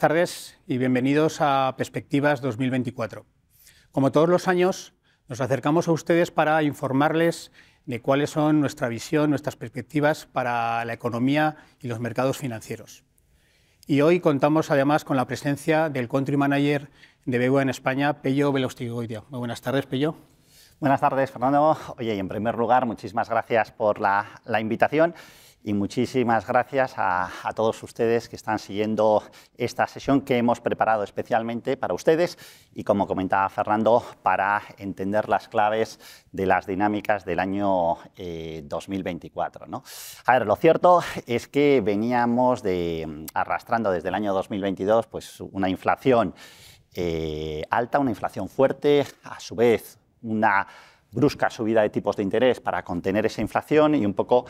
tardes y bienvenidos a Perspectivas 2024. Como todos los años, nos acercamos a ustedes para informarles de cuáles son nuestra visión, nuestras perspectivas para la economía y los mercados financieros. Y hoy contamos además con la presencia del country manager de BBVA en España, Pello Velostigoitia. Muy buenas tardes, Pello. Buenas tardes, Fernando. Oye, y en primer lugar, muchísimas gracias por la, la invitación y muchísimas gracias a, todos ustedes que están siguiendo esta sesión que hemos preparado especialmente para ustedes y, como comentaba Fernando, para entender las claves de las dinámicas del año 2024. Eh, ¿no? A ver, lo cierto es que veníamos de, arrastrando desde el año 2022 pues, una inflación eh, alta, una inflación fuerte, a su vez una brusca subida de tipos de interés para contener esa inflación y un poco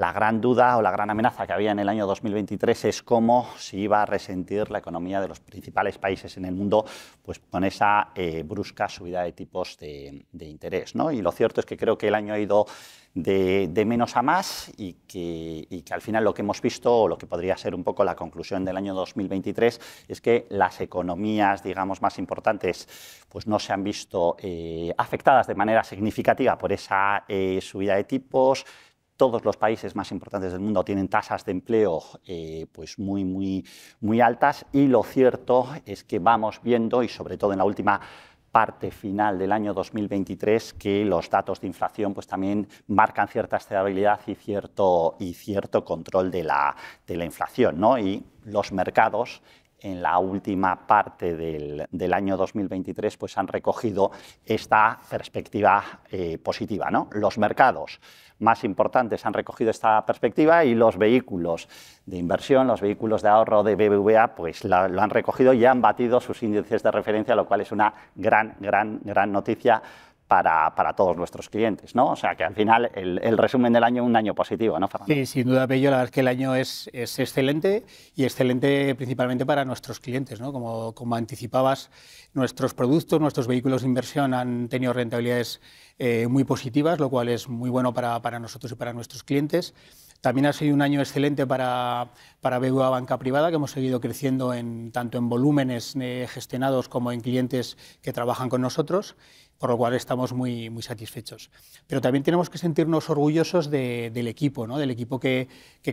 la gran duda o la gran amenaza que había en el año 2023 es cómo se iba a resentir la economía de los principales países en el mundo pues, con esa eh, brusca subida de tipos de, interés. ¿no? Y lo cierto es que creo que el año ha ido de, menos a más y que, que, al final lo que hemos visto, o lo que podría ser un poco la conclusión del año 2023, es que las economías, digamos, más importantes pues no se han visto eh, afectadas de manera significativa por esa eh, subida de tipos, todos los países más importantes del mundo tienen tasas de empleo eh, pues muy, muy, muy altas y lo cierto es que vamos viendo, y sobre todo en la última parte final del año 2023 que los datos de inflación pues también marcan cierta estabilidad y cierto, y cierto control de la, inflación. Y los mercados en la última parte del, año 2023 pues han recogido esta perspectiva eh, positiva. ¿no? Los mercados más importantes han recogido esta perspectiva y los vehículos de inversión, los vehículos de ahorro de BBVA, pues lo han recogido y han batido sus índices de referencia, lo cual es una gran, gran, gran noticia para, para, todos nuestros clientes, ¿no? O sea, que al final el, resumen del año es un año positivo, ¿no, Sí, sin duda, Peyo, la verdad es que el año es, es, excelente y excelente principalmente para nuestros clientes, ¿no? Como, como anticipabas, nuestros productos, nuestros vehículos de inversión han tenido rentabilidades eh, muy positivas, lo cual es muy bueno para, para nosotros y para nuestros clientes. También ha sido un año excelente para, para BBVA Banca Privada, que hemos seguido creciendo tanto en volúmenes eh, gestionados como en clientes que trabajan con nosotros, por lo cual estamos muy, muy satisfechos. Pero también tenemos que sentirnos orgullosos del equipo, del equipo que, que,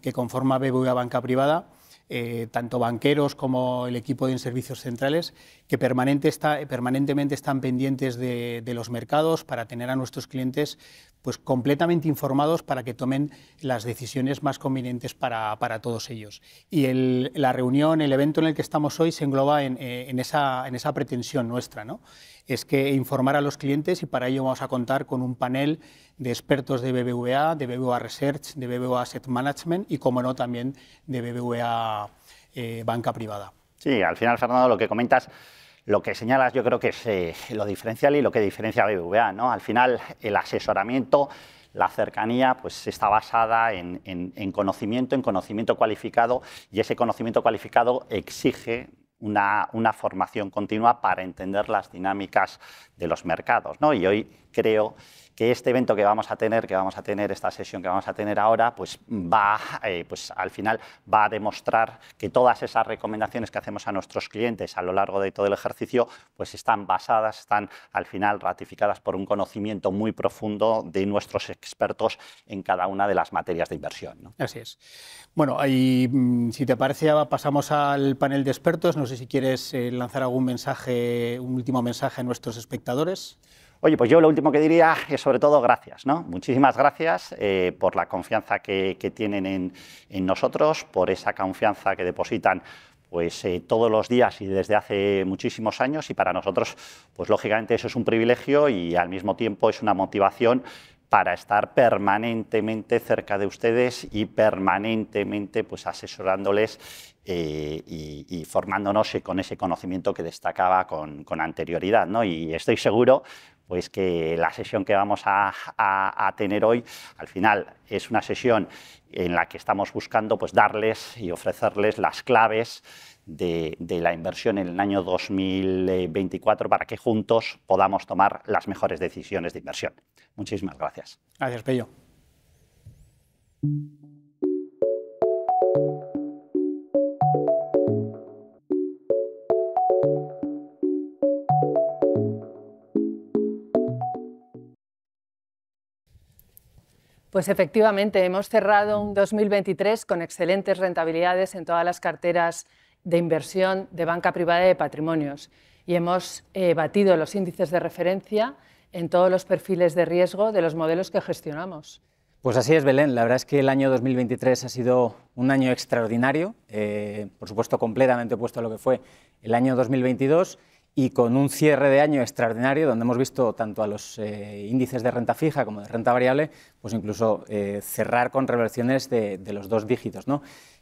que conforma BBVA Banca Privada eh, tanto banqueros como el equipo de servicios centrales, que permanentemente están pendientes de, los mercados para tener a nuestros clientes pues, completamente informados para que tomen las decisiones más convenientes para, todos ellos. Y la reunión, el evento en el que estamos hoy se engloba en, eh, esa, en esa pretensión nuestra. ¿no? es que informar a los clientes y para ello vamos a contar con un panel de expertos de BBVA, de BBVA Research, de BBVA Asset Management y, como no, también de BBVA eh, Banca Privada. Sí, al final, Fernando, lo que comentas lo que señalas yo creo que es eh, lo diferencial y lo que diferencia a BBVA. ¿no? Al final, el asesoramiento, la cercanía, pues está basada en conocimiento, en conocimiento cualificado, y ese conocimiento cualificado exige una, formación continua para entender las dinámicas de los mercados. ¿no? Y hoy creo que este evento que vamos a tener, que vamos a tener, esta sesión que vamos a tener ahora, pues va, eh, pues al final va a demostrar que todas esas recomendaciones que hacemos a nuestros clientes a lo largo de todo el ejercicio, pues están basadas, están al final ratificadas por un conocimiento muy profundo de nuestros expertos en cada una de las materias de inversión. Así es. Bueno, mm, si te parece, pasamos al panel de expertos. No sé si quieres eh, lanzar algún mensaje, un último mensaje a nuestros espectadores Oye, pues yo lo último que diría es sobre todo gracias, ¿no? Muchísimas gracias eh, por la confianza que, tienen en, nosotros, por esa confianza que depositan pues eh, todos los días y desde hace muchísimos años y para nosotros pues lógicamente eso es un privilegio y al mismo tiempo es una motivación para estar permanentemente cerca de ustedes y permanentemente pues asesorándoles eh, y, formándonos eh, con ese conocimiento que destacaba con, anterioridad. ¿no? Y estoy seguro pues, que la sesión que vamos a, tener hoy, al final, es una sesión en la que estamos buscando pues, darles y ofrecerles las claves de, de, la inversión en el año 2024 para que juntos podamos tomar las mejores decisiones de inversión. Muchísimas gracias. Gracias, Pello. Pues efectivamente, hemos cerrado un 2023 con excelentes rentabilidades en todas las carteras de inversión de banca privada y de patrimonios y hemos eh, batido los índices de referencia en todos los perfiles de riesgo de los modelos que gestionamos. Pues así es, Belén. La verdad es que el año 2023 ha sido un año extraordinario, eh, por supuesto completamente opuesto a lo que fue el año 2022 y con un cierre de año extraordinario donde hemos visto tanto a los eh, índices de renta fija como de renta variable, pues incluso eh, cerrar con reversiones de, los dos dígitos.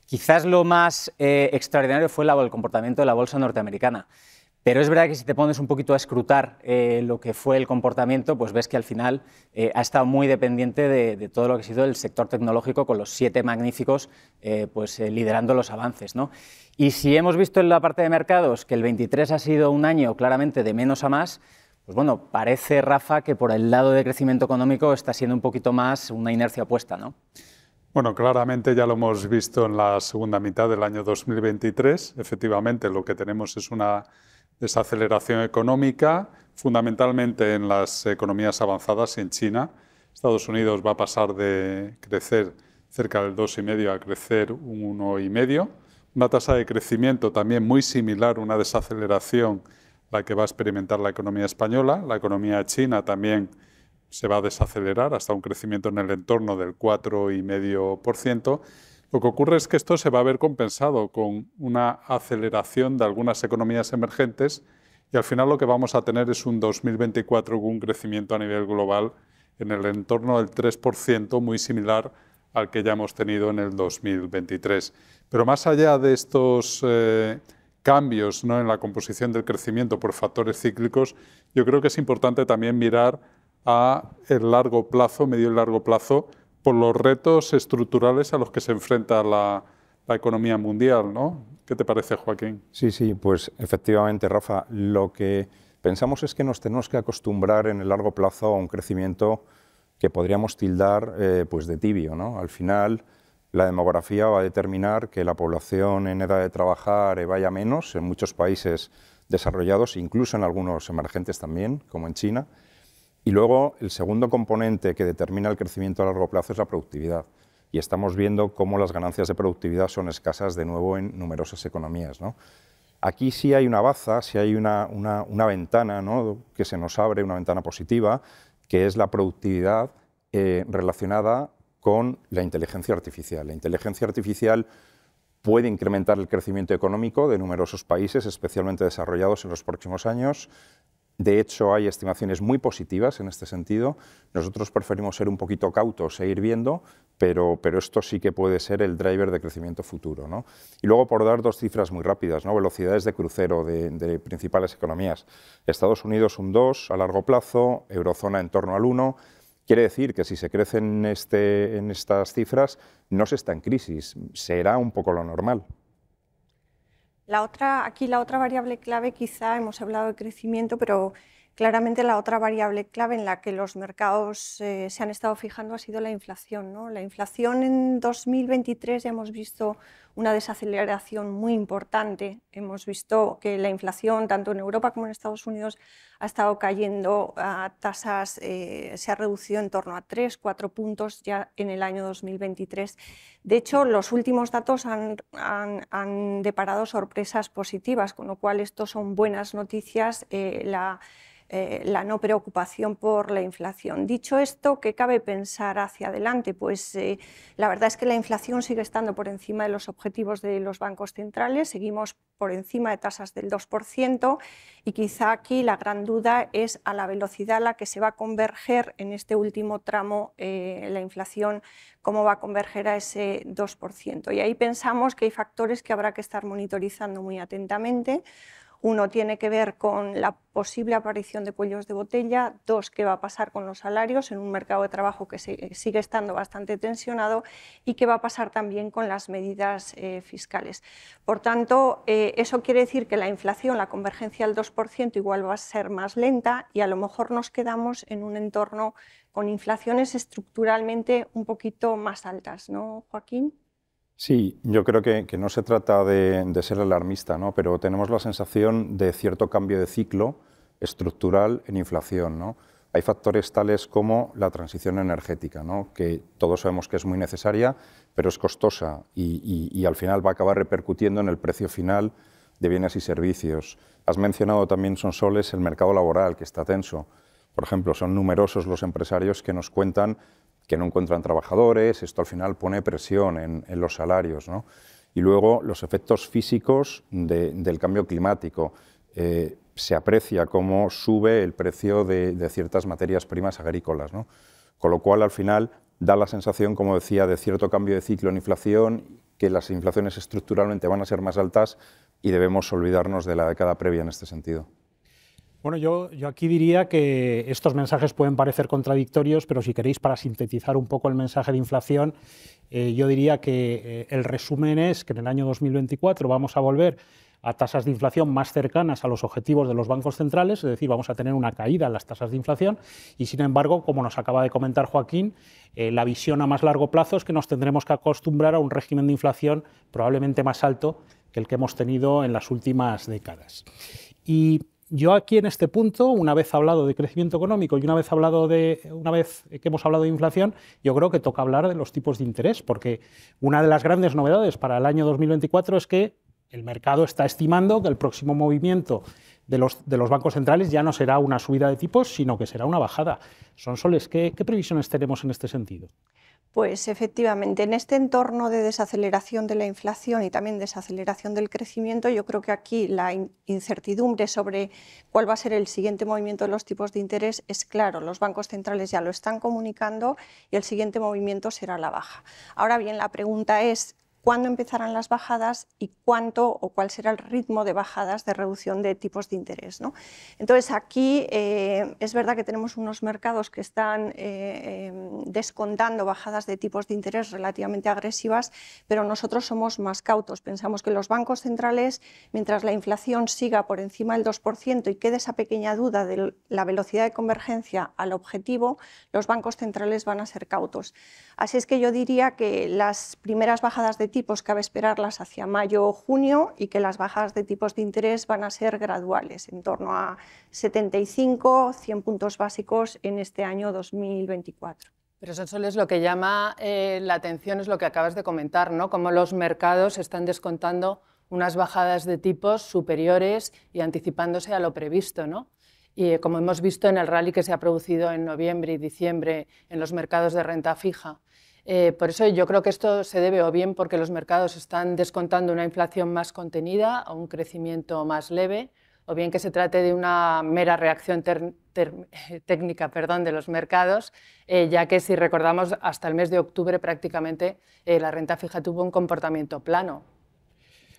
Quizás lo más eh, extraordinario fue el comportamiento de la bolsa norteamericana. Pero es verdad que si te pones un poquito a escrutar eh, lo que fue el comportamiento, pues ves que al final eh, ha estado muy dependiente de, todo lo que ha sido el sector tecnológico con los siete magníficos eh, pues, liderando los avances. ¿no? Y si hemos visto en la parte de mercados que el 23 ha sido un año claramente de menos a más, pues bueno, parece, Rafa, que por el lado de crecimiento económico está siendo un poquito más una inercia opuesta, ¿no? Bueno, claramente ya lo hemos visto en la segunda mitad del año 2023. Efectivamente, lo que tenemos es una desaceleración económica, fundamentalmente en las economías avanzadas y en China. Estados Unidos va a pasar de crecer cerca del 2,5 a crecer un 1,5. Una tasa de crecimiento también muy similar, una desaceleración, la que va a experimentar la economía española. La economía china también se va a desacelerar hasta un crecimiento en el entorno del 4,5%. Lo que ocurre es que esto se va a ver compensado con una aceleración de algunas economías emergentes y al final lo que vamos a tener es un 2024 con un crecimiento a nivel global en el entorno del 3%, muy similar al que ya hemos tenido en el 2023. Pero más allá de estos eh, cambios ¿no? en la composición del crecimiento por factores cíclicos, yo creo que es importante también mirar a el largo plazo, medio y largo plazo, por los retos estructurales a los que se enfrenta la, economía mundial, ¿no? ¿Qué te parece, Joaquín? Sí, sí, pues efectivamente, Rafa, lo que pensamos es que nos tenemos que acostumbrar en el largo plazo a un crecimiento que podríamos tildar eh, pues de tibio, Al final, la demografía va a determinar que la población en edad de trabajar vaya menos en muchos países desarrollados, incluso en algunos emergentes también, como en China. Y luego el segundo componente que determina el crecimiento a largo plazo es la productividad. Y estamos viendo cómo las ganancias de productividad son escasas de nuevo en numerosas economías. Aquí sí hay una baza, sí hay una, ventana que se nos abre, una ventana positiva, que es la productividad eh, relacionada con la inteligencia artificial. La inteligencia artificial puede incrementar el crecimiento económico de numerosos países, especialmente desarrollados en los próximos años, de hecho, hay estimaciones muy positivas en este sentido. Nosotros preferimos ser un poquito cautos e ir viendo, pero, pero esto sí que puede ser el driver de crecimiento futuro. Y luego, por dar dos cifras muy rápidas, ¿no? velocidades de crucero de, principales economías. Estados Unidos un 2 a largo plazo, eurozona en torno al 1. Quiere decir que si se crecen este, en estas cifras, no se está en crisis, será un poco lo normal. La otra, aquí la otra variable clave quizá hemos hablado de crecimiento, pero Claramente la otra variable clave en la que los mercados eh, se han estado fijando ha sido la inflación. ¿no? La inflación en 2023 ya hemos visto una desaceleración muy importante. Hemos visto que la inflación, tanto en Europa como en Estados Unidos, ha estado cayendo a tasas, eh, se ha reducido en torno a 3, 4 puntos ya en el año 2023. De hecho, los últimos datos han, deparado sorpresas positivas, con lo cual esto son buenas noticias. Eh, la eh, la no preocupación por la inflación. Dicho esto, ¿qué cabe pensar hacia adelante? Pues eh, la verdad es que la inflación sigue estando por encima de los objetivos de los bancos centrales, seguimos por encima de tasas del 2% y quizá aquí la gran duda es a la velocidad a la que se va a converger en este último tramo eh, la inflación, cómo va a converger a ese 2%. Y ahí pensamos que hay factores que habrá que estar monitorizando muy atentamente. Uno tiene que ver con la posible aparición de cuellos de botella, dos, qué va a pasar con los salarios en un mercado de trabajo que sigue estando bastante tensionado y qué va a pasar también con las medidas eh, fiscales. Por tanto, eh, eso quiere decir que la inflación, la convergencia al 2% igual va a ser más lenta y a lo mejor nos quedamos en un entorno con inflaciones estructuralmente un poquito más altas, ¿no, Joaquín? Sí, yo creo que, no se trata de, ser alarmista, ¿no? pero tenemos la sensación de cierto cambio de ciclo estructural en inflación. ¿no? Hay factores tales como la transición energética, ¿no? que todos sabemos que es muy necesaria, pero es costosa y, y al final va a acabar repercutiendo en el precio final de bienes y servicios. Has mencionado también, Sonsoles, el mercado laboral, que está tenso. Por ejemplo, son numerosos los empresarios que nos cuentan que no encuentran trabajadores, esto al final pone presión en, los salarios. Y luego los efectos físicos del cambio climático. Eh, se aprecia cómo sube el precio de, ciertas materias primas agrícolas. Con lo cual, al final, da la sensación, como decía, de cierto cambio de ciclo en inflación, que las inflaciones estructuralmente van a ser más altas y debemos olvidarnos de la década previa en este sentido. Bueno, yo, yo, aquí diría que estos mensajes pueden parecer contradictorios, pero si queréis, para sintetizar un poco el mensaje de inflación, eh, yo diría que eh, el resumen es que en el año 2024 vamos a volver a tasas de inflación más cercanas a los objetivos de los bancos centrales, es decir, vamos a tener una caída en las tasas de inflación y, sin embargo, como nos acaba de comentar Joaquín, eh, la visión a más largo plazo es que nos tendremos que acostumbrar a un régimen de inflación probablemente más alto que el que hemos tenido en las últimas décadas. Y yo aquí en este punto, una vez hablado de crecimiento económico y una vez hablado de una vez que hemos hablado de inflación, yo creo que toca hablar de los tipos de interés, porque una de las grandes novedades para el año 2024 es que el mercado está estimando que el próximo movimiento de los, de los bancos centrales ya no será una subida de tipos, sino que será una bajada. Son soles, qué previsiones tenemos en este sentido? Pues efectivamente, en este entorno de desaceleración de la inflación y también desaceleración del crecimiento, yo creo que aquí la incertidumbre sobre cuál va a ser el siguiente movimiento de los tipos de interés es claro. Los bancos centrales ya lo están comunicando y el siguiente movimiento será la baja. Ahora bien, la pregunta es cuándo empezarán las bajadas y cuánto o cuál será el ritmo de bajadas de reducción de tipos de interés. ¿no? Entonces, aquí eh, es verdad que tenemos unos mercados que están eh, em, descontando bajadas de tipos de interés relativamente agresivas, pero nosotros somos más cautos. Pensamos que los bancos centrales, mientras la inflación siga por encima del 2% y quede esa pequeña duda de la velocidad de convergencia al objetivo, los bancos centrales van a ser cautos. Así es que yo diría que las primeras bajadas de tipos cabe esperarlas hacia mayo o junio y que las bajas de tipos de interés van a ser graduales, en torno a 75, 100 puntos básicos en este año 2024. Pero eso es lo que llama eh, la atención, es lo que acabas de comentar, ¿no? Cómo los mercados están descontando unas bajadas de tipos superiores y anticipándose a lo previsto, ¿no? Y eh, como hemos visto en el rally que se ha producido en noviembre y diciembre en los mercados de renta fija. Eh, por eso yo creo que esto se debe o bien porque los mercados están descontando una inflación más contenida o un crecimiento más leve, o bien que se trate de una mera reacción técnica perdón, de los mercados, eh, ya que si recordamos hasta el mes de octubre prácticamente eh, la renta fija tuvo un comportamiento plano,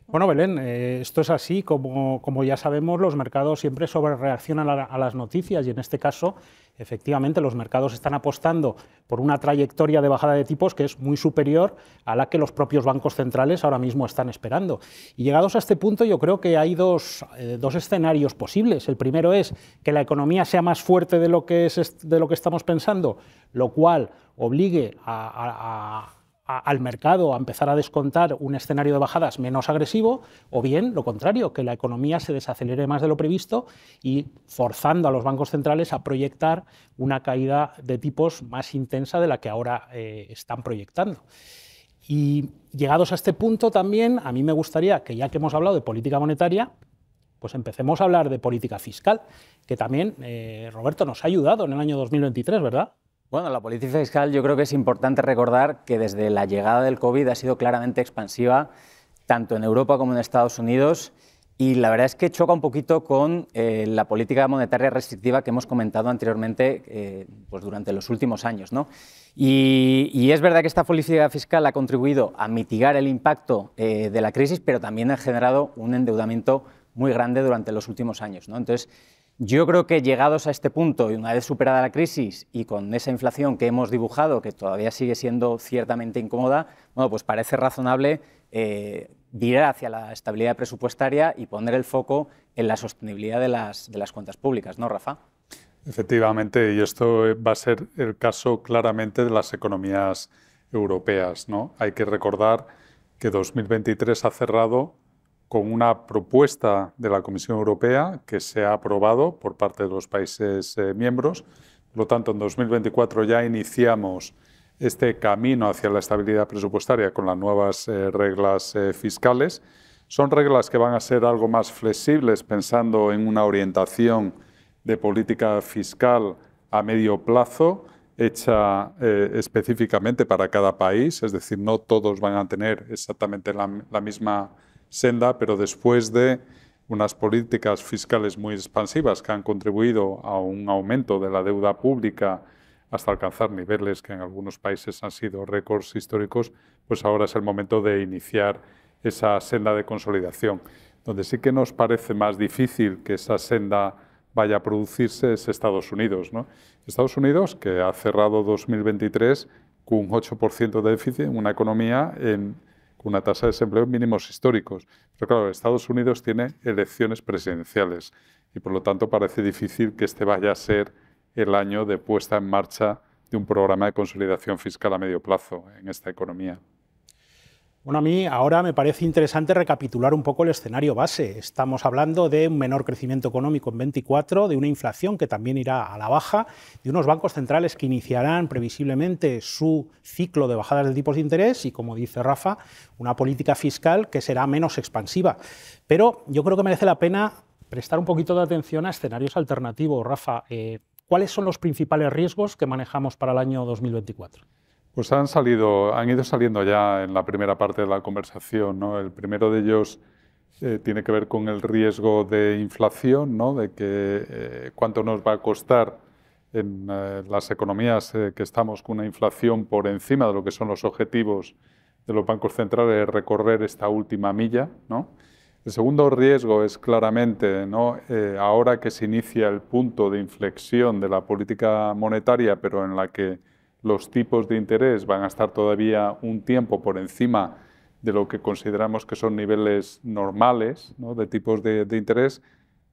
bueno, Belén, eh, esto es así, como, como, ya sabemos, los mercados siempre sobrereaccionan a, a las noticias y en este caso, efectivamente, los mercados están apostando por una trayectoria de bajada de tipos que es muy superior a la que los propios bancos centrales ahora mismo están esperando. Y llegados a este punto, yo creo que hay dos, eh, escenarios posibles. El primero es que la economía sea más fuerte de lo que, es, de lo que estamos pensando, lo cual obligue a al mercado a empezar a descontar un escenario de bajadas menos agresivo, o bien lo contrario, que la economía se desacelere más de lo previsto y forzando a los bancos centrales a proyectar una caída de tipos más intensa de la que ahora eh, están proyectando. Y llegados a este punto también, a mí me gustaría que ya que hemos hablado de política monetaria, pues empecemos a hablar de política fiscal, que también, eh, Roberto, nos ha ayudado en el año 2023, ¿verdad? Bueno, la política fiscal yo creo que es importante recordar que desde la llegada del COVID ha sido claramente expansiva, tanto en Europa como en Estados Unidos, y la verdad es que choca un poquito con eh, la política monetaria restrictiva que hemos comentado anteriormente eh, pues durante los últimos años. Y, es verdad que esta política fiscal ha contribuido a mitigar el impacto eh, de la crisis, pero también ha generado un endeudamiento muy grande durante los últimos años. ¿no? Entonces, yo creo que llegados a este punto y una vez superada la crisis y con esa inflación que hemos dibujado, que todavía sigue siendo ciertamente incómoda, bueno, pues parece razonable eh, virar hacia la estabilidad presupuestaria y poner el foco en la sostenibilidad de las, de las cuentas públicas, ¿no, Rafa? Efectivamente, y esto eh, va a ser el caso claramente de las economías europeas. ¿no? Hay que recordar que 2023 ha cerrado con una propuesta de la Comisión Europea que se ha aprobado por parte de los países eh, miembros. Por lo tanto, en 2024 ya iniciamos este camino hacia la estabilidad presupuestaria con las nuevas eh, reglas eh, fiscales. Son reglas que van a ser algo más flexibles pensando en una orientación de política fiscal a medio plazo hecha específicamente para cada país, es decir, no todos van a tener exactamente la misma senda, pero después de unas políticas fiscales muy expansivas que han contribuido a un aumento de la deuda pública hasta alcanzar niveles que en algunos países han sido récords históricos, pues ahora es el momento de iniciar esa senda de consolidación. Donde sí que nos parece más difícil que esa senda vaya a producirse es Estados Unidos. Estados Unidos, que ha cerrado 2023 con un 8% de déficit, una economía en una tasa de desempleo mínimos históricos. Pero claro, Estados Unidos tiene elecciones presidenciales y por lo tanto parece difícil que este vaya a ser el año de puesta en marcha de un programa de consolidación fiscal a medio plazo en esta economía. Bueno, a mí ahora me parece interesante recapitular un poco el escenario base. Estamos hablando de un menor crecimiento económico en 24, de una inflación que también irá a la baja, de unos bancos centrales que iniciarán previsiblemente su ciclo de bajadas de tipos de interés y, como dice Rafa, una política fiscal que será menos expansiva. Pero yo creo que merece la pena prestar un poquito de atención a escenarios alternativos. Rafa, eh, ¿cuáles son los principales riesgos que manejamos para el año 2024? Pues han salido, han ido saliendo ya en la primera parte de la conversación. ¿no? El primero de ellos eh, tiene que ver con el riesgo de inflación, ¿no? de que eh, cuánto nos va a costar en eh, las economías que estamos con una inflación por encima de lo que son los objetivos de los bancos centrales recorrer esta última milla. ¿no? El segundo riesgo es claramente, ¿no? ahora que se inicia el punto de inflexión de la política monetaria, pero en la que los tipos de interés van a estar todavía un tiempo por encima de lo que consideramos que son niveles normales de tipos de, interés,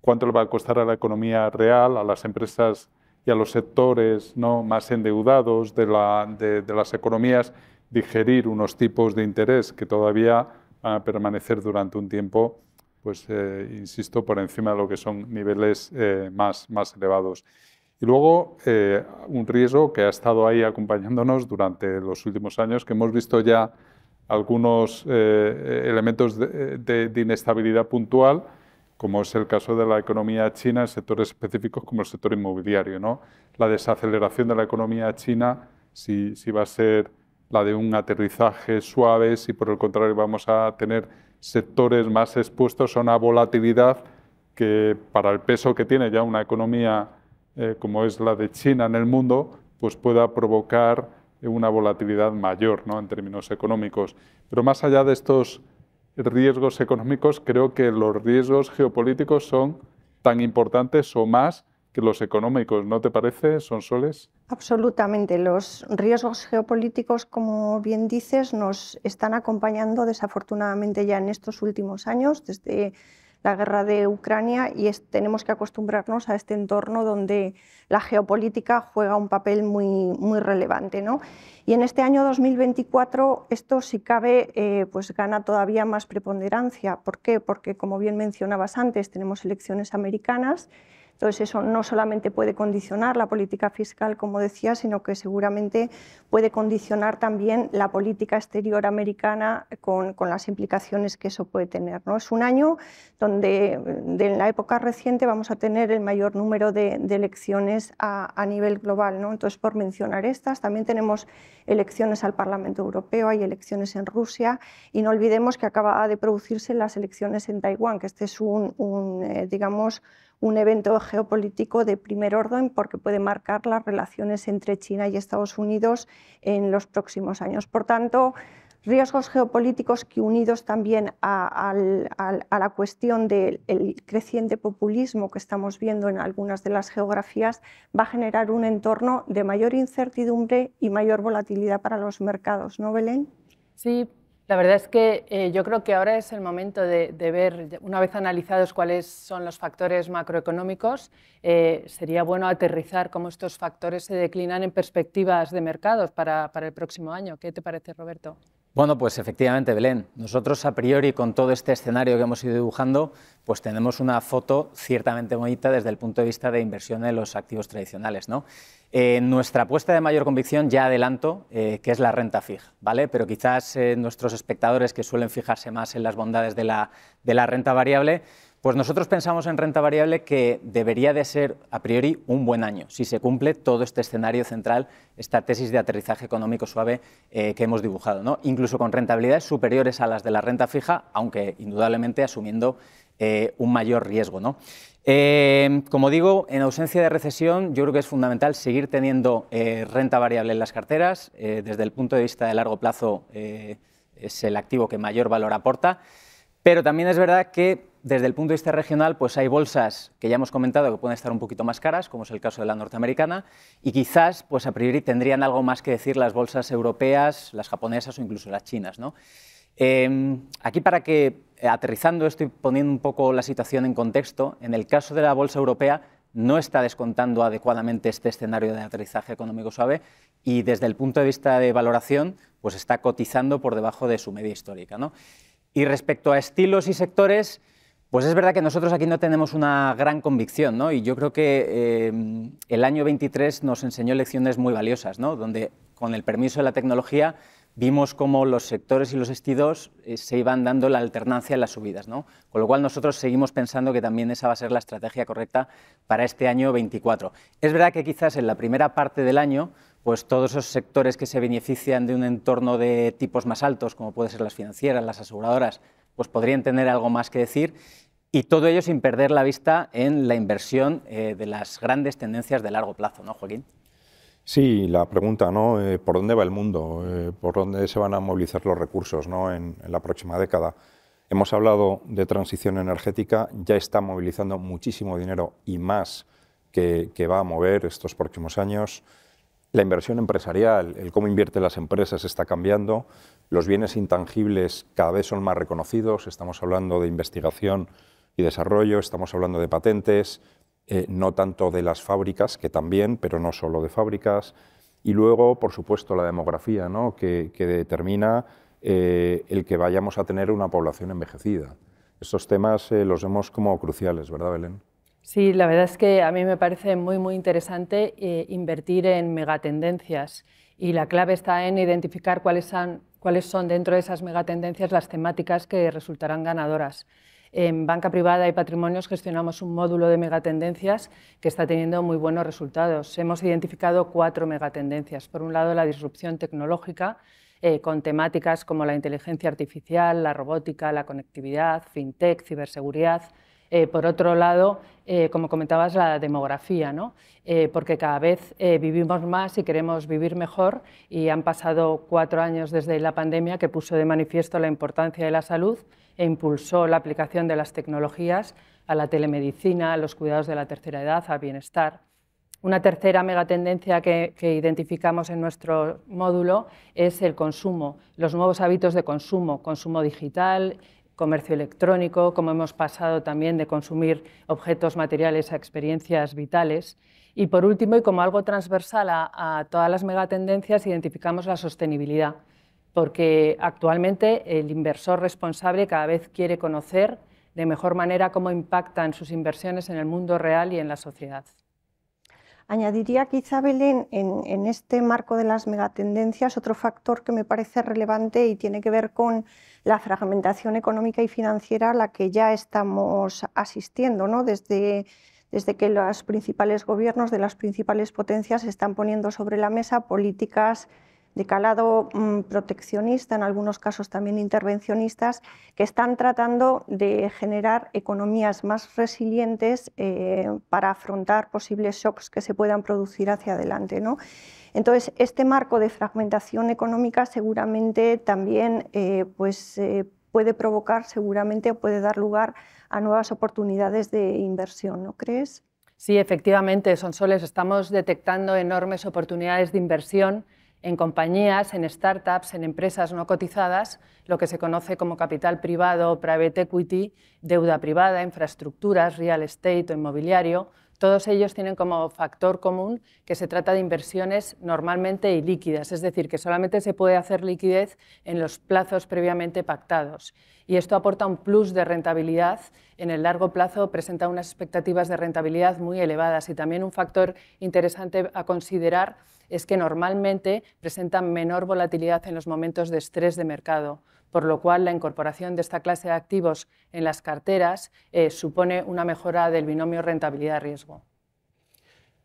cuánto le va a costar a la economía real, a las empresas y a los sectores ¿no? más endeudados de, las economías digerir unos tipos de interés que todavía van a permanecer durante un tiempo, pues eh, insisto, por encima de lo que son niveles eh, más elevados. Y luego, eh, un riesgo que ha estado ahí acompañándonos durante los últimos años, que hemos visto ya algunos eh, elementos de, inestabilidad puntual, como es el caso de la economía china en sectores específicos como el sector inmobiliario. ¿no? La desaceleración de la economía china, si, si va a ser la de un aterrizaje suave, si por el contrario vamos a tener sectores más expuestos a una volatilidad que para el peso que tiene ya una economía eh, como es la de China en el mundo, pues pueda provocar eh, una volatilidad mayor ¿no? en términos económicos. Pero más allá de estos riesgos económicos, creo que los riesgos geopolíticos son tan importantes o más que los económicos, ¿no te parece, ¿Son soles Absolutamente. Los riesgos geopolíticos, como bien dices, nos están acompañando desafortunadamente ya en estos últimos años, desde la guerra de Ucrania y tenemos que acostumbrarnos a este entorno donde la geopolítica juega un papel muy, muy relevante. ¿no? Y en este año 2024 esto, si cabe, eh, pues gana todavía más preponderancia. ¿Por qué? Porque, como bien mencionabas antes, tenemos elecciones americanas entonces, eso no solamente puede condicionar la política fiscal, como decía, sino que seguramente puede condicionar también la política exterior americana con, las implicaciones que eso puede tener. ¿no? Es un año donde en la época reciente vamos a tener el mayor número de, elecciones a, nivel global. Entonces, por mencionar estas, también tenemos elecciones al Parlamento Europeo, hay elecciones en Rusia y no olvidemos que acaba de producirse las elecciones en Taiwán, que este es un, eh, digamos, un evento geopolítico de primer orden porque puede marcar las relaciones entre China y Estados Unidos en los próximos años. Por tanto, riesgos geopolíticos que unidos también a, la cuestión del creciente populismo que estamos viendo en algunas de las geografías va a generar un entorno de mayor incertidumbre y mayor volatilidad para los mercados, ¿no, Belén? Sí, la verdad es que eh, yo creo que ahora es el momento de, ver, una vez analizados cuáles son los factores macroeconómicos, eh, sería bueno aterrizar cómo estos factores se declinan en perspectivas de mercados para, para el próximo año. ¿Qué te parece, Roberto? Bueno, pues efectivamente, Belén, nosotros a priori con todo este escenario que hemos ido dibujando, pues tenemos una foto ciertamente bonita desde el punto de vista de inversión en los activos tradicionales, ¿no? nuestra apuesta de mayor convicción ya adelanto eh, que es la renta fija, ¿vale? Pero quizás eh, nuestros espectadores que suelen fijarse más en las bondades de la, de la, renta variable, pues nosotros pensamos en renta variable que debería de ser a priori un buen año, si se cumple todo este escenario central, esta tesis de aterrizaje económico suave eh, que hemos dibujado, ¿no? Incluso con rentabilidades superiores a las de la renta fija, aunque indudablemente asumiendo un mayor riesgo, ¿no? Em, como digo, en ausencia de recesión, yo creo que es fundamental seguir teniendo eh, renta variable en las carteras. Eh, desde el punto de vista de largo plazo, eh, es el activo que mayor valor aporta. Pero también es verdad que desde el punto de vista regional, pues hay bolsas que ya hemos comentado que pueden estar un poquito más caras, como es el caso de la norteamericana, y quizás, pues a priori tendrían algo más que decir las bolsas europeas, las japonesas o incluso las chinas, ¿no? Em, aquí para que eh, aterrizando esto y poniendo un poco la situación en contexto, en el caso de la bolsa europea no está descontando adecuadamente este escenario de aterrizaje económico suave y desde el punto de vista de valoración, pues está cotizando por debajo de su media histórica. Y respecto a estilos y sectores, pues es verdad que nosotros aquí no tenemos una gran convicción, Y yo creo que eh, el año 23 nos enseñó lecciones muy valiosas, Donde con el permiso de la tecnología vimos cómo los sectores y los estidos eh, se iban dando la alternancia en las subidas. ¿no? Con lo cual nosotros seguimos pensando que también esa va a ser la estrategia correcta para este año 24. Es verdad que quizás en la primera parte del año pues todos esos sectores que se benefician de un entorno de tipos más altos, como pueden ser las financieras, las aseguradoras, pues podrían tener algo más que decir, y todo ello sin perder la vista en la inversión eh, de las grandes tendencias de largo plazo, ¿no, Joaquín? Sí, la pregunta, ¿no? Eh, ¿Por dónde va el mundo? Eh, ¿Por dónde se van a movilizar los recursos ¿no? en, la próxima década? Hemos hablado de transición energética, ya está movilizando muchísimo dinero y más que, que va a mover estos próximos años. La inversión empresarial, el cómo invierten las empresas está cambiando, los bienes intangibles cada vez son más reconocidos, estamos hablando de investigación y desarrollo, estamos hablando de patentes, eh, no tanto de las fábricas, que también, pero no solo de fábricas. Y luego, por supuesto, la demografía, que, determina eh, el que vayamos a tener una población envejecida. Estos temas eh, los vemos como cruciales, ¿verdad, Belén? Sí, la verdad es que a mí me parece muy, muy interesante invertir en megatendencias y la clave está en identificar cuáles son, cuáles son dentro de esas megatendencias las temáticas que resultarán ganadoras. En banca privada y patrimonios gestionamos un módulo de megatendencias que está teniendo muy buenos resultados. Hemos identificado cuatro megatendencias. Por un lado, la disrupción tecnológica, eh, con temáticas como la inteligencia artificial, la robótica, la conectividad, fintech, ciberseguridad. Eh, por otro lado, eh, como comentabas, la demografía, ¿no? porque cada vez vivimos más y queremos vivir mejor y han pasado cuatro años desde la pandemia que puso de manifiesto la importancia de la salud e impulsó la aplicación de las tecnologías a la telemedicina, a los cuidados de la tercera edad, a bienestar. Una tercera megatendencia que, que identificamos en nuestro módulo es el consumo, los nuevos hábitos de consumo, consumo digital, comercio electrónico, como hemos pasado también de consumir objetos materiales a experiencias vitales. Y por último, y como algo transversal a, a todas las megatendencias, identificamos la sostenibilidad porque actualmente el inversor responsable cada vez quiere conocer de mejor manera cómo impactan sus inversiones en el mundo real y en la sociedad. Añadiría quizá, Belén, en, este marco de las megatendencias, otro factor que me parece relevante y tiene que ver con la fragmentación económica y financiera a la que ya estamos asistiendo, desde, desde que los principales gobiernos de las principales potencias están poniendo sobre la mesa políticas de calado mm, proteccionista, en algunos casos también intervencionistas, que están tratando de generar economías más resilientes eh, para afrontar posibles shocks que se puedan producir hacia adelante. ¿no? Entonces, este marco de fragmentación económica seguramente también eh, pues, eh, puede provocar, seguramente puede dar lugar a nuevas oportunidades de inversión, ¿no crees? Sí, efectivamente, Son Sonsoles, estamos detectando enormes oportunidades de inversión en compañías, en startups, en empresas no cotizadas, lo que se conoce como capital privado, private equity, deuda privada, infraestructuras, real estate o inmobiliario, todos ellos tienen como factor común que se trata de inversiones normalmente ilíquidas, es decir, que solamente se puede hacer liquidez en los plazos previamente pactados. Y esto aporta un plus de rentabilidad. En el largo plazo presenta unas expectativas de rentabilidad muy elevadas y también un factor interesante a considerar es que normalmente presentan menor volatilidad en los momentos de estrés de mercado por lo cual la incorporación de esta clase de activos en las carteras eh, supone una mejora del binomio rentabilidad-riesgo.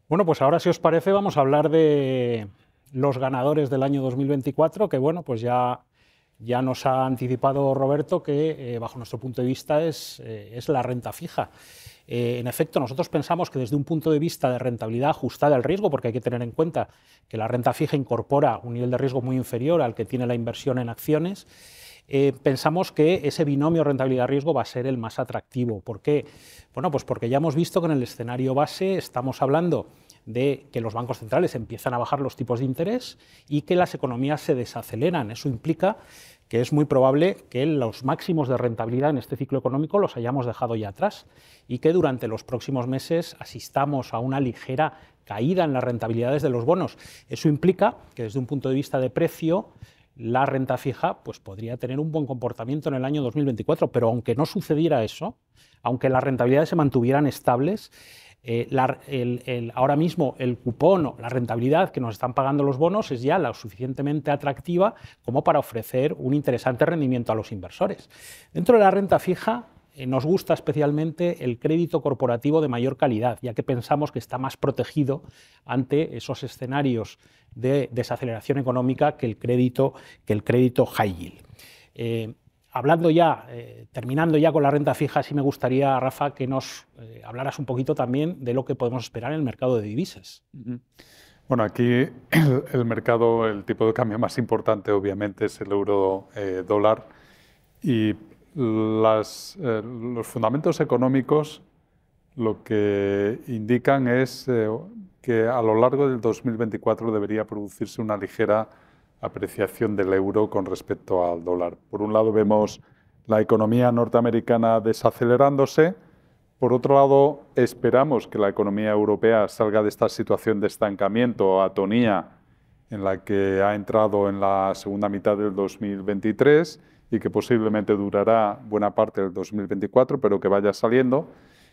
Bueno, pues ahora si os parece vamos a hablar de los ganadores del año 2024, que bueno, pues ya, ya nos ha anticipado Roberto que eh, bajo nuestro punto de vista es, eh, es la renta fija. en efecto, nosotros pensamos que desde un punto de vista de rentabilidad ajustada al riesgo, porque hay que tener en cuenta que la renta fija incorpora un nivel de riesgo muy inferior al que tiene la inversión en acciones, eh, pensamos que ese binomio rentabilidad-riesgo va a ser el más atractivo. ¿Por qué? Bueno, pues porque ya hemos visto que en el escenario base estamos hablando de que los bancos centrales empiezan a bajar los tipos de interés y que las economías se desaceleran. Eso implica que es muy probable que los máximos de rentabilidad en este ciclo económico los hayamos dejado ya atrás y que durante los próximos meses asistamos a una ligera caída en las rentabilidades de los bonos. Eso implica que desde un punto de vista de precio la renta fija pues podría tener un buen comportamiento en el año 2024, pero aunque no sucediera eso, aunque las rentabilidades se mantuvieran estables, eh, ahora mismo el cupón o la rentabilidad que nos están pagando los bonos es ya lo suficientemente atractiva como para ofrecer un interesante rendimiento a los inversores. Dentro de la renta fija eh, nos gusta especialmente el crédito corporativo de mayor calidad, ya que pensamos que está más protegido ante esos escenarios de desaceleración económica que el crédito, que el crédito high yield. Eh, hablando ya, eh, terminando ya con la renta fija, sí me gustaría, Rafa, que nos eh, hablaras un poquito también de lo que podemos esperar en el mercado de divisas. Bueno, aquí el, mercado, el tipo de cambio más importante obviamente es el euro dólar y las, los fundamentos económicos lo que indican es que a lo largo del 2024 debería producirse una ligera apreciación del euro con respecto al dólar. Por un lado vemos la economía norteamericana desacelerándose, por otro lado esperamos que la economía europea salga de esta situación de estancamiento o atonía en la que ha entrado en la segunda mitad del 2023 y que posiblemente durará buena parte del 2024, pero que vaya saliendo.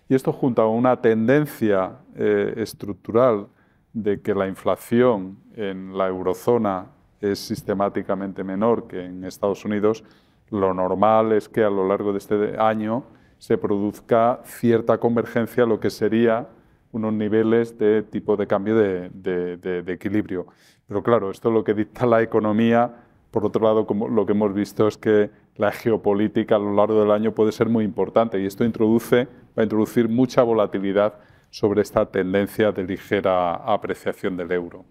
Y esto junto a una tendencia eh, estructural de que la inflación en la eurozona es sistemáticamente menor que en Estados Unidos, lo normal es que a lo largo de este año se produzca cierta convergencia lo que sería unos niveles de tipo de cambio de, equilibrio. Pero claro, esto es lo que dicta la economía. Por otro lado, como lo que hemos visto es que la geopolítica a lo largo del año puede ser muy importante y esto introduce va a introducir mucha volatilidad sobre esta tendencia de ligera apreciación del euro.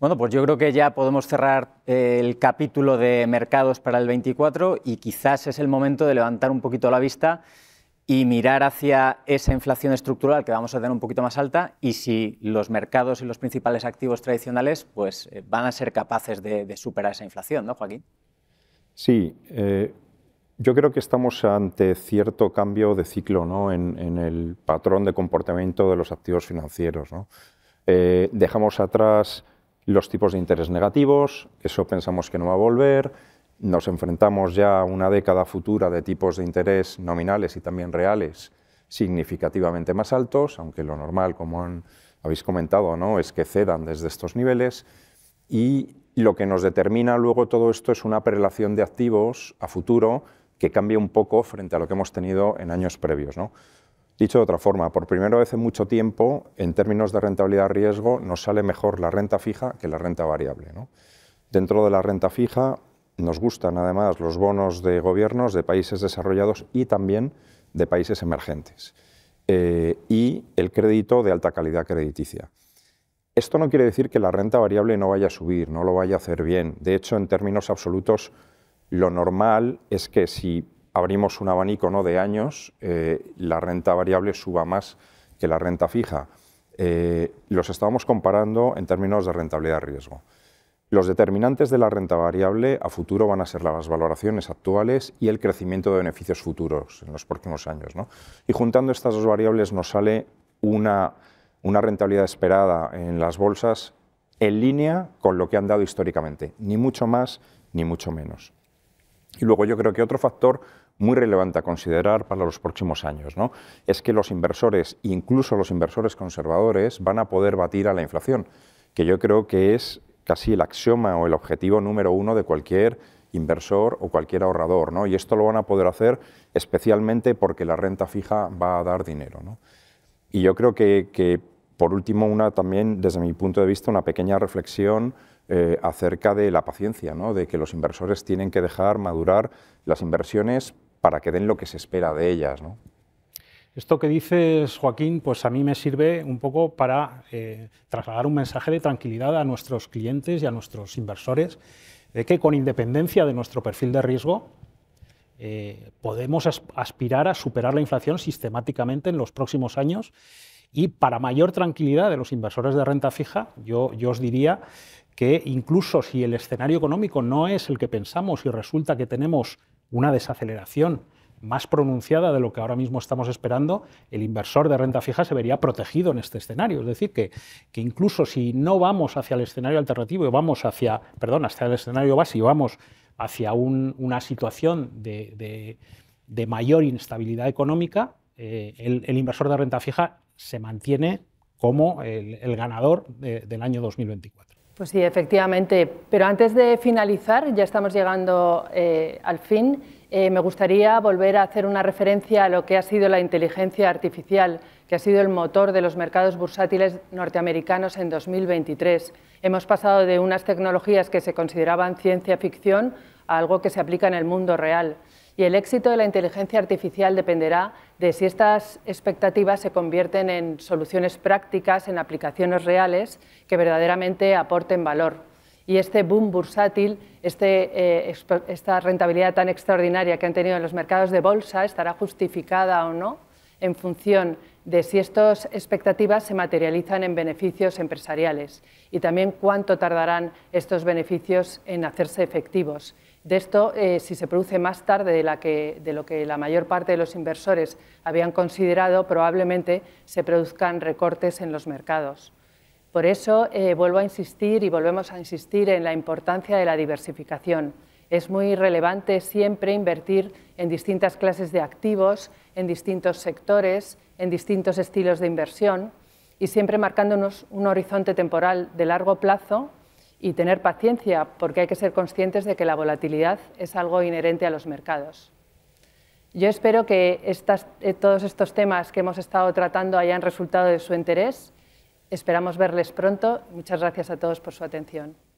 Bueno, pues yo creo que ya podemos cerrar eh, el capítulo de mercados para el 24 y quizás es el momento de levantar un poquito la vista y mirar hacia esa inflación estructural que vamos a tener un poquito más alta y si los mercados y los principales activos tradicionales pues, eh, van a ser capaces de, superar esa inflación, ¿no, Joaquín? Sí, eh, yo creo que estamos ante cierto cambio de ciclo ¿no? en, el patrón de comportamiento de los activos financieros. Eh, dejamos atrás los tipos de interés negativos, eso pensamos que no va a volver, nos enfrentamos ya a una década futura de tipos de interés nominales y también reales significativamente más altos, aunque lo normal, como habéis comentado, ¿no? es que cedan desde estos niveles. Y lo que nos determina luego todo esto es una prelación de activos a futuro que cambie un poco frente a lo que hemos tenido en años previos. Dicho de otra forma, por primera vez en mucho tiempo, en términos de rentabilidad-riesgo, nos sale mejor la renta fija que la renta variable. Dentro de la renta fija, nos gustan además los bonos de gobiernos de países desarrollados y también de países emergentes. Eh, y el crédito de alta calidad crediticia. Esto no quiere decir que la renta variable no vaya a subir, no lo vaya a hacer bien. De hecho, en términos absolutos, lo normal es que si abrimos un abanico ¿no? de años, eh, la renta variable suba más que la renta fija. Eh, los estamos comparando en términos de rentabilidad-riesgo. de Los determinantes de la renta variable a futuro van a ser las valoraciones actuales y el crecimiento de beneficios futuros en los próximos años. Y juntando estas dos variables nos sale una, una rentabilidad esperada en las bolsas en línea con lo que han dado históricamente, ni mucho más ni mucho menos. Y luego yo creo que otro factor muy relevante a considerar para los próximos años es que los inversores, incluso los inversores conservadores, van a poder batir a la inflación, que yo creo que es casi el axioma o el objetivo número uno de cualquier inversor o cualquier ahorrador. Y esto lo van a poder hacer especialmente porque la renta fija va a dar dinero. Y yo creo que, que, por último, una también, desde mi punto de vista, una pequeña reflexión eh, acerca de la paciencia, de que los inversores tienen que dejar madurar las inversiones para que den lo que se espera de ellas. Esto que dices, Joaquín, pues a mí me sirve un poco para eh, trasladar un mensaje de tranquilidad a nuestros clientes y a nuestros inversores, de que con independencia de nuestro perfil de riesgo, eh, podemos aspirar a superar la inflación sistemáticamente en los próximos años. Y para mayor tranquilidad de los inversores de renta fija, yo os diría que incluso si el escenario económico no es el que pensamos y resulta que tenemos una desaceleración más pronunciada de lo que ahora mismo estamos esperando, el inversor de renta fija se vería protegido en este escenario. Es decir, que, incluso si no vamos hacia el escenario alternativo y vamos hacia, perdón, hacia el escenario base y vamos hacia una situación de, mayor inestabilidad económica, eh, el, inversor de renta fija se mantiene como el, ganador del año 2024. Pues sí, efectivamente. Pero antes de finalizar, ya estamos llegando eh, al fin, eh, me gustaría volver a hacer una referencia a lo que ha sido la inteligencia artificial, que ha sido el motor de los mercados bursátiles norteamericanos en 2023. Hemos pasado de unas tecnologías que se consideraban ciencia ficción a algo que se aplica en el mundo real y el éxito de la inteligencia artificial dependerá de si estas expectativas se convierten en soluciones prácticas, en aplicaciones reales que verdaderamente aporten valor y este boom bursátil, este, eh, esta rentabilidad tan extraordinaria que han tenido en los mercados de bolsa, estará justificada o no en función de si estas expectativas se materializan en beneficios empresariales y también cuánto tardarán estos beneficios en hacerse efectivos. De esto, eh, si se produce más tarde de, lo que la mayor parte de los inversores habían considerado, probablemente se produzcan recortes en los mercados. Por eso eh, vuelvo a insistir y volvemos a insistir en la importancia de la diversificación. Es muy relevante siempre invertir en distintas clases de activos, en distintos sectores, en distintos estilos de inversión y siempre marcándonos un horizonte temporal de largo plazo y tener paciencia porque hay que ser conscientes de que la volatilidad es algo inherente a los mercados. Yo espero que eh, todos estos temas que hemos estado tratando hayan resultado de su interés. Esperamos verles pronto. Muchas gracias a todos por su atención.